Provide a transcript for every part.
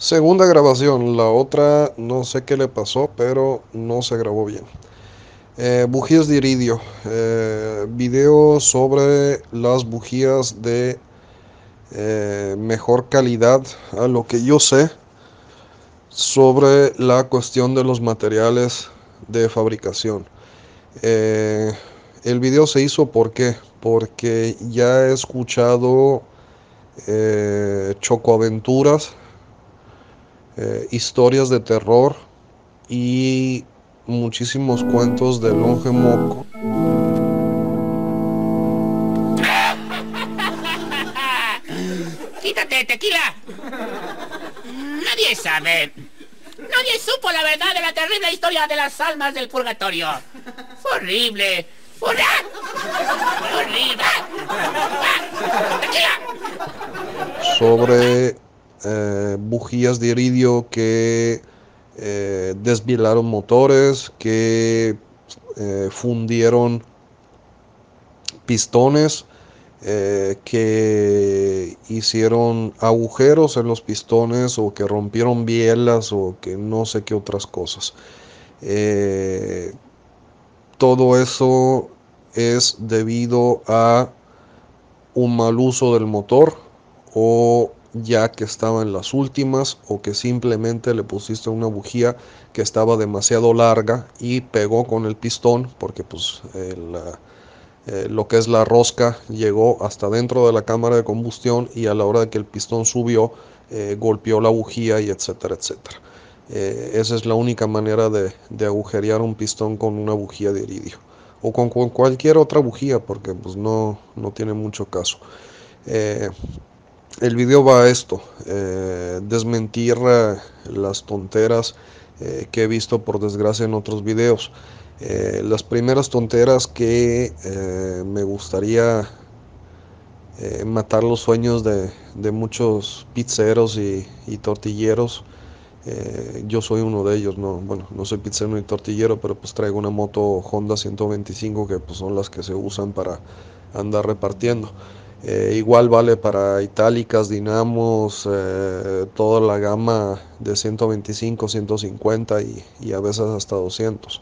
Segunda grabación, la otra no sé qué le pasó, pero no se grabó bien. Eh, bujías de iridio, eh, video sobre las bujías de eh, mejor calidad, a lo que yo sé, sobre la cuestión de los materiales de fabricación. el video se hizo ¿por porque ya he escuchado chocoaventuras eh, historias de terror y muchísimos cuentos de longe moco. ¡Quítate, tequila! Nadie sabe. Nadie supo la verdad de la terrible historia de las almas del purgatorio. horrible. ¡Ah! horrible! ¡Ah! ¡Ah! ¡Tequila! Sobre eh, bujías de iridio que eh, desvilaron motores, que eh, fundieron pistones, eh, que hicieron agujeros en los pistones o que rompieron bielas o que no sé qué otras cosas. todo eso es debido a un mal uso del motor o ya que estaba en las últimas o que simplemente le pusiste una bujía que estaba demasiado larga y pegó con el pistón porque pues eh, eh, lo que es la rosca llegó hasta dentro de la cámara de combustión y a la hora de que el pistón subió eh, golpeó la bujía y etcétera etcétera esa es la única manera de, agujerear un pistón con una bujía de iridio o con, cualquier otra bujía porque pues no, no tiene mucho caso el video va a esto, eh, desmentir eh, las tonteras eh, que he visto por desgracia en otros videos. las primeras tonteras que me gustaría matar los sueños de, muchos pizzeros y, tortilleros. yo soy uno de ellos, no, bueno, no soy pizzero ni tortillero, pero pues traigo una moto Honda 125 que pues, son las que se usan para andar repartiendo. Eh, igual vale para itálicas, dinamos, eh, toda la gama de 125, 150 y, a veces hasta 200.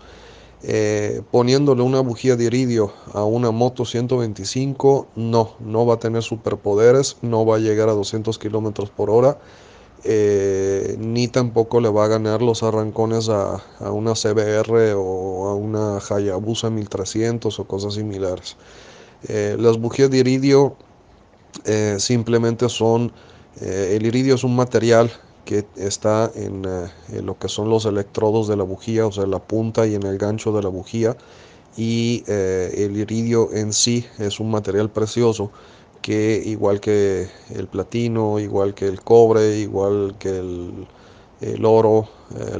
Eh, poniéndole una bujía de iridio a una moto 125, no, no va a tener superpoderes, no va a llegar a 200 kilómetros por hora, ni tampoco le va a ganar los arrancones a, a una CBR o a una Hayabusa 1300 o cosas similares. Eh, las bujías de iridio eh, simplemente son, eh, el iridio es un material que está en, lo que son los electrodos de la bujía, o sea, la punta y en el gancho de la bujía. Y el iridio en sí es un material precioso que igual que el platino, igual que el cobre, igual que el, el oro,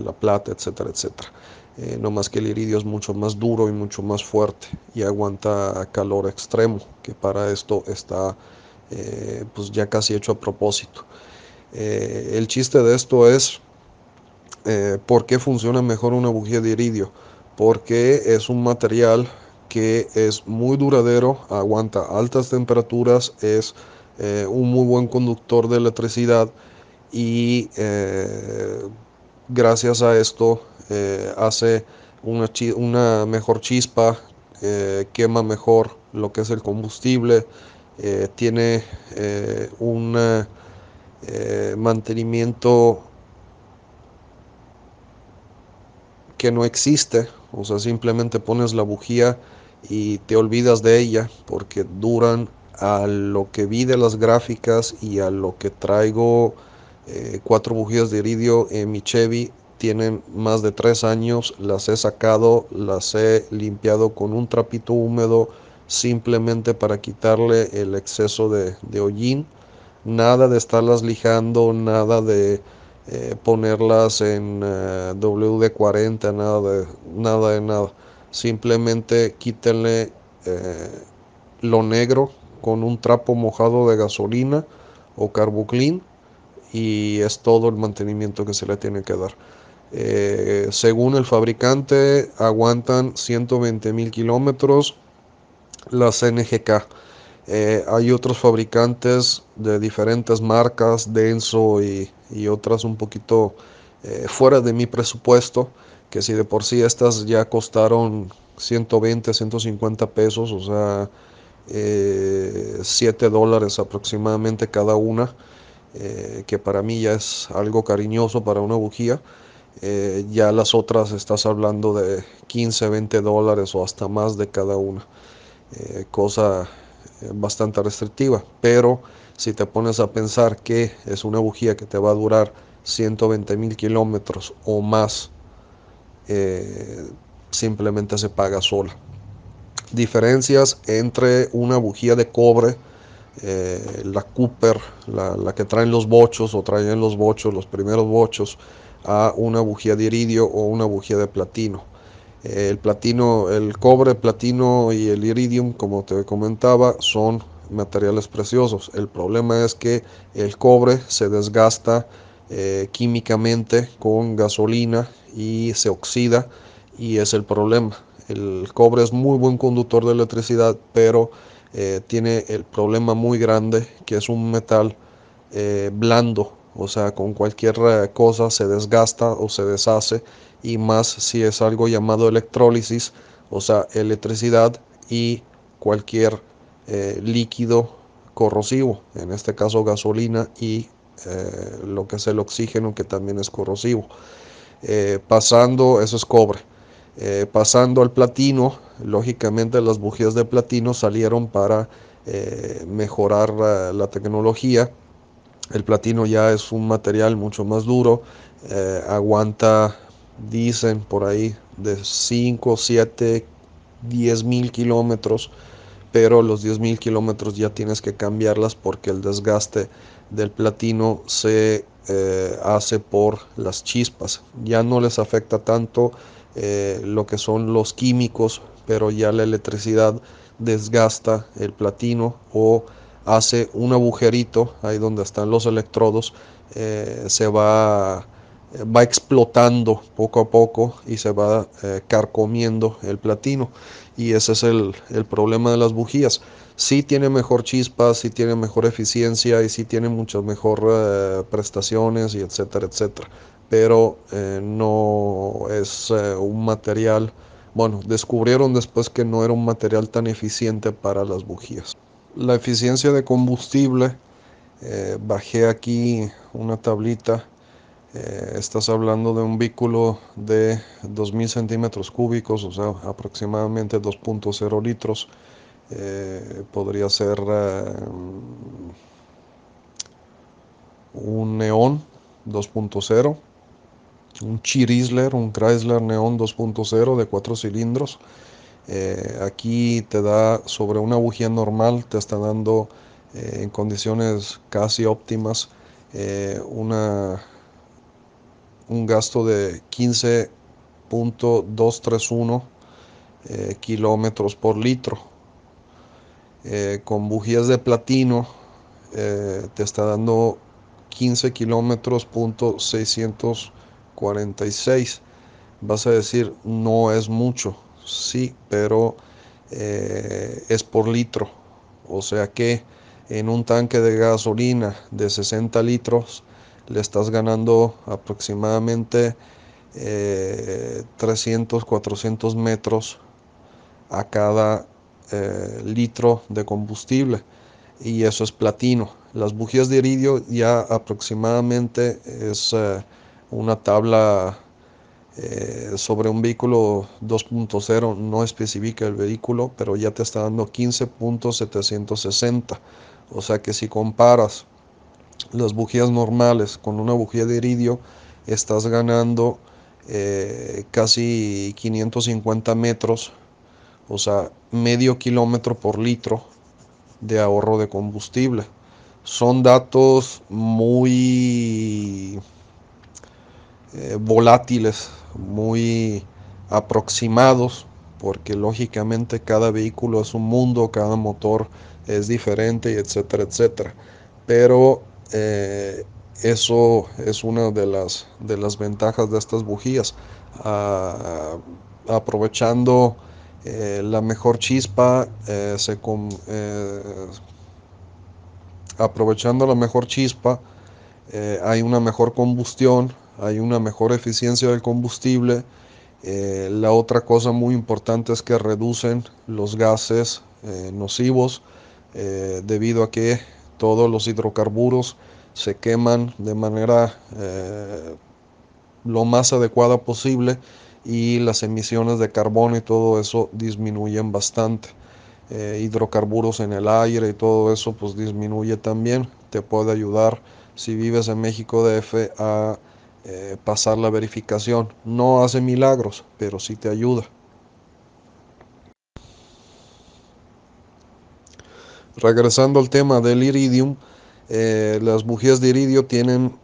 la plata, etcétera, etcétera. Eh, no más que el iridio es mucho más duro y mucho más fuerte y aguanta calor extremo, que para esto está eh, pues ya casi hecho a propósito. Eh, el chiste de esto es por qué funciona mejor una bujía de iridio, porque es un material que es muy duradero, aguanta altas temperaturas, es un muy buen conductor de electricidad y gracias a esto eh, hace una, mejor chispa, eh, quema mejor lo que es el combustible, eh, tiene un mantenimiento que no existe, o sea, simplemente pones la bujía y te olvidas de ella porque duran a lo que vi de las gráficas y a lo que traigo cuatro bujías de iridio en mi Chevy tienen más de tres años, las he sacado, las he limpiado con un trapito húmedo simplemente para quitarle el exceso de, de hollín. Nada de estarlas lijando, nada de eh, ponerlas en eh, WD-40, nada de nada de nada. Simplemente quítenle eh, lo negro con un trapo mojado de gasolina o carbuclín y es todo el mantenimiento que se le tiene que dar. Eh, según el fabricante, aguantan 120 mil kilómetros las NGK. Eh, hay otros fabricantes de diferentes marcas, Denso y, otras un poquito eh, fuera de mi presupuesto, que si de por sí estas ya costaron 120, 150 pesos, o sea, 7 dólares aproximadamente cada una, que para mí ya es algo cariñoso para una bujía. Eh, ya las otras estás hablando de 15, 20 dólares o hasta más de cada una. Eh, cosa eh, bastante restrictiva. Pero si te pones a pensar que es una bujía que te va a durar 120 mil kilómetros o más, simplemente se paga sola. Diferencias entre una bujía de cobre, la Cooper, la, que traen los bochos o traen los bochos, los primeros bochos, a una bujía de iridio o una bujía de platino. El platino, el cobre, el platino y el iridium, como te comentaba, son materiales preciosos. El problema es que el cobre se desgasta eh, químicamente con gasolina y se oxida y es el problema. El cobre es muy buen conductor de electricidad, pero eh, tiene el problema muy grande que es un metal eh, blando o sea, con cualquier eh, cosa se desgasta o se deshace, y más si es algo llamado electrólisis, o sea, electricidad y cualquier eh, líquido corrosivo, en este caso gasolina y eh, lo que es el oxígeno, que también es corrosivo. pasando, eso es cobre. pasando al platino, lógicamente las bujías de platino salieron para mejorar la, tecnología el platino ya es un material mucho más duro, eh, aguanta, dicen por ahí, de 5, 7, 10 mil kilómetros, pero los 10 mil kilómetros ya tienes que cambiarlas porque el desgaste del platino se eh, hace por las chispas. Ya no les afecta tanto eh, lo que son los químicos, pero ya la electricidad desgasta el platino o hace un agujerito ahí donde están los electrodos, eh, se va, va explotando poco a poco y se va eh, carcomiendo el platino. Y ese es el, problema de las bujías. si sí tiene mejor chispa, si sí tiene mejor eficiencia y si sí tiene muchas mejor eh, prestaciones y etcétera, etcétera. Pero no es un material, bueno, descubrieron después que no era un material tan eficiente para las bujías la eficiencia de combustible, eh, bajé aquí una tablita, eh, estás hablando de un vehículo de 2.000 centímetros cúbicos, o sea, aproximadamente 2.0 litros, eh, podría ser un neón 2.0, un Chrysler, un Chrysler neón 2.0 de cuatro cilindros, eh, aquí te da sobre una bujía normal, te está dando eh, en condiciones casi óptimas eh, una, un gasto de 15.231 kilómetros por litro. con bujías de platino te está dando 15 kilómetros Vas a decir, no es mucho sí, pero eh, es por litro. O sea que en un tanque de gasolina de 60 litros le estás ganando aproximadamente 300, eh, 400 metros a cada eh, litro de combustible. Y eso es platino. Las bujías de iridio ya aproximadamente es una tabla eh, sobre un vehículo 2.0 no especifica el vehículo, pero ya te está dando 15.760. O sea que si comparas las bujías normales con una bujía de iridio, estás ganando eh, casi 550 metros, o sea, medio kilómetro por litro de ahorro de combustible. Son datos muy eh, volátiles, muy aproximados, porque lógicamente cada vehículo es un mundo, cada motor es diferente, etcétera, etcétera. Pero eh, eso es una de las, de las ventajas de estas bujías. aprovechando la mejor chispa, aprovechando la mejor chispa, hay una mejor combustión, hay una mejor eficiencia del combustible. Eh, la otra cosa muy importante es que reducen los gases eh, nocivos eh, debido a que todos los hidrocarburos se queman de manera lo más adecuada posible y las emisiones de carbono y todo eso disminuyen bastante. hidrocarburos en el aire y todo eso pues disminuye también. Te puede ayudar si vives en México DF a eh, pasar la verificación. No hace milagros, pero sí te ayuda. Regresando al tema del iridium, eh, las bujías de iridio tienen,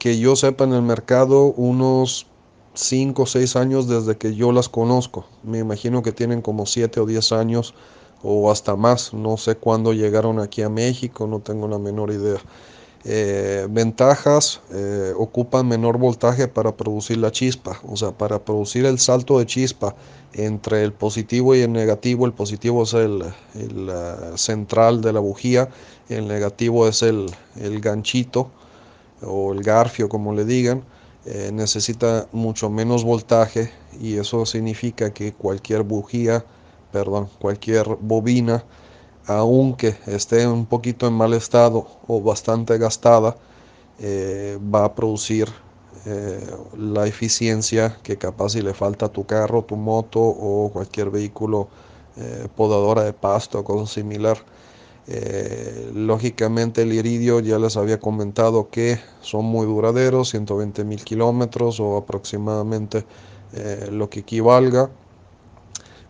que yo sepa en el mercado, unos 5 o 6 años desde que yo las conozco. Me imagino que tienen como 7 o 10 años o hasta más. No sé cuándo llegaron aquí a México, no tengo la menor idea. Eh, ventajas eh, ocupan menor voltaje para producir la chispa, o sea, para producir el salto de chispa entre el positivo y el negativo. El positivo es el, eh, central de la bujía, el negativo es el, ganchito o el garfio, como le digan. necesita mucho menos voltaje y eso significa que cualquier bujía, perdón, cualquier bobina aunque esté un poquito en mal estado o bastante gastada, eh, va a producir eh, la eficiencia que capaz si le falta a tu carro, tu moto o cualquier vehículo eh, podadora de pasto o cosa similar. lógicamente el iridio ya les había comentado que son muy duraderos, 120 mil kilómetros o aproximadamente lo que equivalga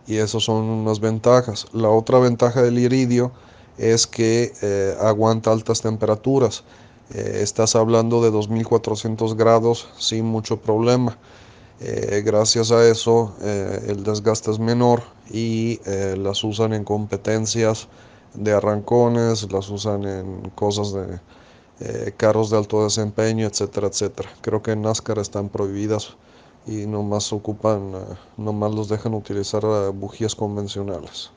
y eso son unas ventajas. La otra ventaja del iridio es que eh, aguanta altas temperaturas. Eh, estás hablando de 2400 grados sin mucho problema. Eh, gracias a eso el desgaste es menor y las usan en competencias de arrancones, las usan en cosas de carros de alto desempeño, etcétera, etcétera. Creo que en NASCAR están prohibidas y más ocupan, eh, más los dejan utilizar eh, bujías convencionales.